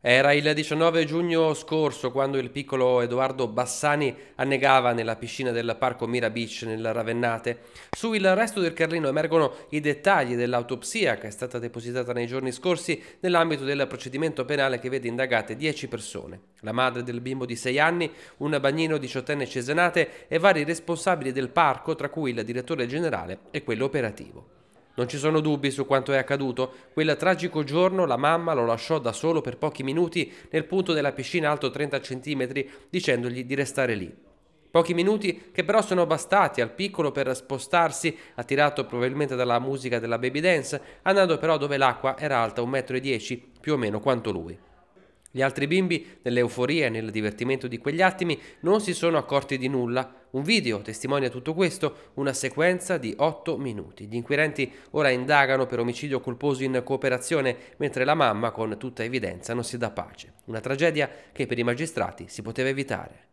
Era il 19 giugno scorso quando il piccolo Edoardo Bassani annegava nella piscina del parco Mira Beach nel Ravennate. Su il resto del Carlino emergono i dettagli dell'autopsia che è stata depositata nei giorni scorsi nell'ambito del procedimento penale che vede indagate 10 persone. La madre del bimbo di 6 anni, un bagnino diciottenne cesenate e vari responsabili del parco tra cui il direttore generale e quello operativo. Non ci sono dubbi su quanto è accaduto. Quel tragico giorno la mamma lo lasciò da solo per pochi minuti nel punto della piscina alto 30 cm dicendogli di restare lì. Pochi minuti che però sono bastati al piccolo per spostarsi, attirato probabilmente dalla musica della baby dance, andando però dove l'acqua era alta 1,10 m più o meno quanto lui. Gli altri bimbi, nell'euforia e nel divertimento di quegli attimi, non si sono accorti di nulla. Un video testimonia tutto questo, una sequenza di 8 minuti. Gli inquirenti ora indagano per omicidio colposo in cooperazione, mentre la mamma, con tutta evidenza, non si dà pace. Una tragedia che per i magistrati si poteva evitare.